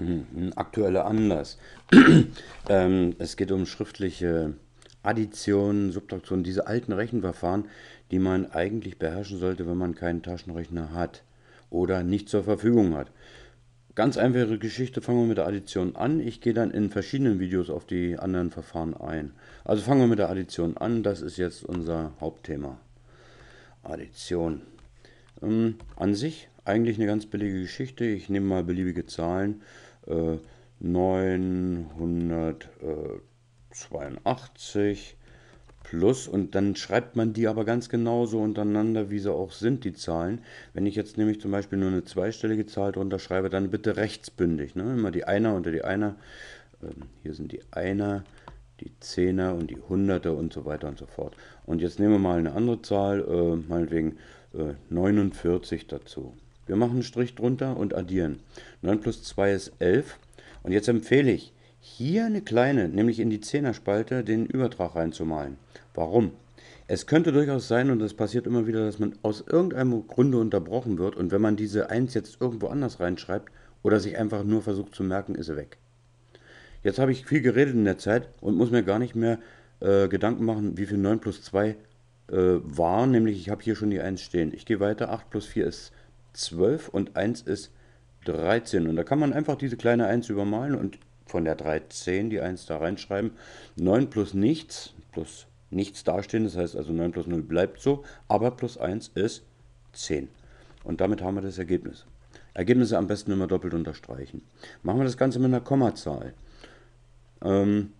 Hm, ein aktueller Anlass. ähm, es geht um schriftliche Additionen, Subtraktionen, diese alten Rechenverfahren, die man eigentlich beherrschen sollte, wenn man keinen Taschenrechner hat oder nicht zur Verfügung hat. Ganz einfache Geschichte, fangen wir mit der Addition an. Ich gehe dann in verschiedenen Videos auf die anderen Verfahren ein. Also fangen wir mit der Addition an, das ist jetzt unser Hauptthema. Addition. Ähm, an sich eigentlich eine ganz billige Geschichte. Ich nehme mal beliebige Zahlen 982 äh, plus und dann schreibt man die aber ganz genauso untereinander, wie sie auch sind, die Zahlen. Wenn ich jetzt nämlich zum Beispiel nur eine zweistellige Zahl drunter schreibe, dann bitte rechtsbündig. Ne? Immer die Einer unter die Einer. Ähm, hier sind die Einer, die Zehner und die Hunderte und so weiter und so fort. Und jetzt nehmen wir mal eine andere Zahl, äh, meinetwegen 49 äh, dazu. Wir machen einen Strich drunter und addieren. 9 plus 2 ist 11. Und jetzt empfehle ich, hier eine kleine, nämlich in die Zehnerspalte, den Übertrag reinzumalen. Warum? Es könnte durchaus sein, und das passiert immer wieder, dass man aus irgendeinem Grunde unterbrochen wird und wenn man diese 1 jetzt irgendwo anders reinschreibt oder sich einfach nur versucht zu merken, ist sie weg. Jetzt habe ich viel geredet in der Zeit und muss mir gar nicht mehr äh, Gedanken machen, wie viel 9 plus 2 äh, war, nämlich ich habe hier schon die 1 stehen. Ich gehe weiter, 8 plus 4 ist 12 und 1 ist 13. Und da kann man einfach diese kleine 1 übermalen und von der 13 die 1 da reinschreiben. 9 plus nichts, plus nichts dastehen, das heißt also 9 plus 0 bleibt so, aber plus 1 ist 10. Und damit haben wir das Ergebnis. Ergebnisse am besten immer doppelt unterstreichen. Machen wir das Ganze mit einer Kommazahl. Ähm,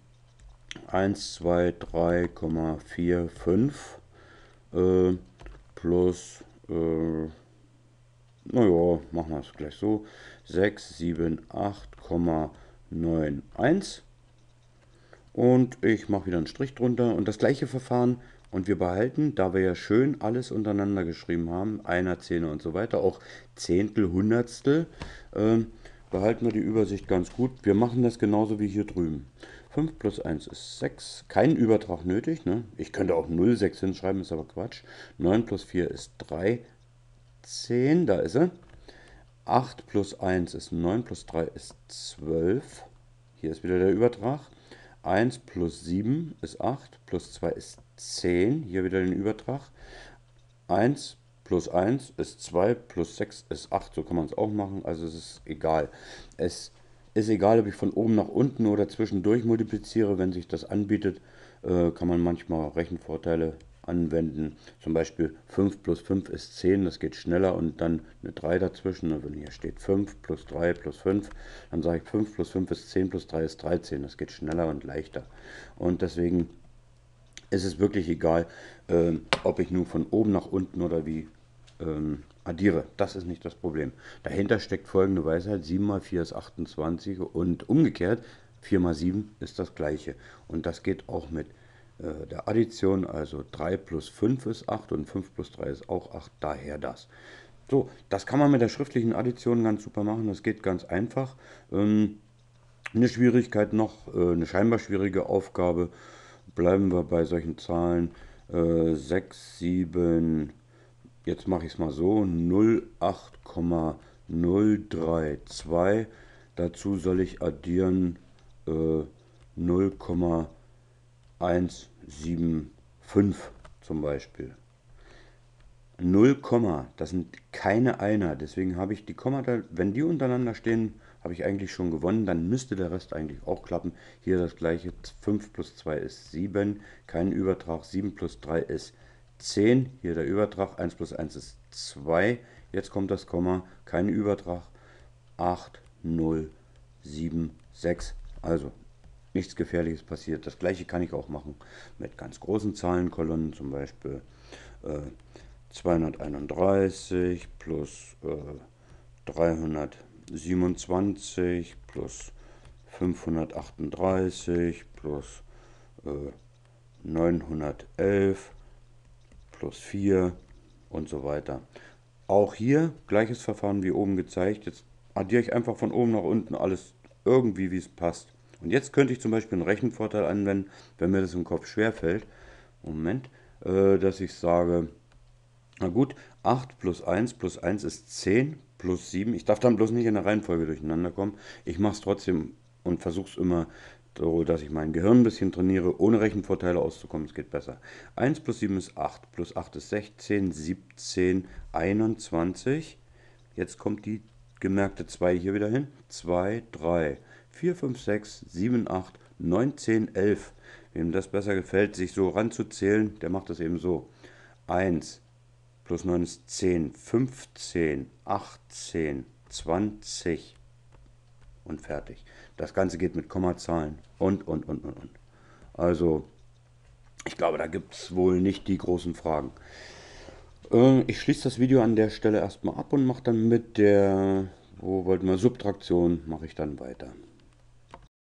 1, 2, 3, 4, 5 äh, plus äh, naja, machen wir es gleich so, 6, 7, 8,91 und ich mache wieder einen Strich drunter und das gleiche Verfahren und wir behalten, da wir ja schön alles untereinander geschrieben haben, einer Zähne und so weiter, auch Zehntel, Hundertstel, äh, behalten wir die Übersicht ganz gut. Wir machen das genauso wie hier drüben. 5 plus 1 ist 6, kein Übertrag nötig. Ne? Ich könnte auch 0,6 hinschreiben, ist aber Quatsch. 9 plus 4 ist 3, 10, da ist er. 8 plus 1 ist 9, plus 3 ist 12. Hier ist wieder der Übertrag. 1 plus 7 ist 8, plus 2 ist 10. Hier wieder den Übertrag. 1 plus 1 ist 2, plus 6 ist 8. So kann man es auch machen. Also es ist egal. Es ist egal, ob ich von oben nach unten oder zwischendurch multipliziere. Wenn sich das anbietet, äh, kann man manchmal Rechenvorteile anwenden. Zum Beispiel 5 plus 5 ist 10, das geht schneller und dann eine 3 dazwischen. Und also wenn hier steht 5 plus 3 plus 5, dann sage ich 5 plus 5 ist 10 plus 3 ist 13, das geht schneller und leichter. Und deswegen ist es wirklich egal, äh, ob ich nun von oben nach unten oder wie ähm, addiere. Das ist nicht das Problem. Dahinter steckt folgende Weisheit: 7 mal 4 ist 28 und umgekehrt 4 mal 7 ist das gleiche. Und das geht auch mit äh, der Addition, also 3 plus 5 ist 8 und 5 plus 3 ist auch 8, daher das. So, das kann man mit der schriftlichen Addition ganz super machen, das geht ganz einfach. Ähm, eine Schwierigkeit noch, äh, eine scheinbar schwierige Aufgabe, bleiben wir bei solchen Zahlen, äh, 6, 7, jetzt mache ich es mal so, 0,8,032, dazu soll ich addieren äh, 0,8. 175 zum Beispiel. 0, das sind keine Einer, deswegen habe ich die Komma, wenn die untereinander stehen, habe ich eigentlich schon gewonnen, dann müsste der Rest eigentlich auch klappen. Hier das gleiche, 5 plus 2 ist 7, kein Übertrag, 7 plus 3 ist 10, hier der Übertrag, 1 plus 1 ist 2, jetzt kommt das Komma, kein Übertrag, 8, 0, 7, 6, also nichts Gefährliches passiert. Das gleiche kann ich auch machen mit ganz großen Zahlenkolonnen, zum Beispiel äh, 231 plus äh, 327 plus 538 plus äh, 911 plus 4 und so weiter. Auch hier gleiches Verfahren wie oben gezeigt. Jetzt addiere ich einfach von oben nach unten alles irgendwie, wie es passt. Und jetzt könnte ich zum Beispiel einen Rechenvorteil anwenden, wenn mir das im Kopf schwerfällt. Moment, äh, dass ich sage, na gut, 8 plus 1 plus 1 ist 10 plus 7. Ich darf dann bloß nicht in der Reihenfolge durcheinander kommen. Ich mache es trotzdem und versuche es immer so, dass ich mein Gehirn ein bisschen trainiere, ohne Rechenvorteile auszukommen. Es geht besser. 1 plus 7 ist 8, plus 8 ist 16, 17, 21. Jetzt kommt die gemerkte 2 hier wieder hin. 2, 3. 4, 5, 6, 7, 8, 9, 10, 11. Wem das besser gefällt, sich so ranzuzählen, der macht das eben so. 1 plus 9 ist 10, 15, 18, 20 und fertig. Das Ganze geht mit Kommazahlen und, und, und, und, und. Also, ich glaube, da gibt es wohl nicht die großen Fragen. Ähm, ich schließe das Video an der Stelle erstmal ab und mache dann mit der, wo wollten wir, Subtraktion, mache ich dann weiter.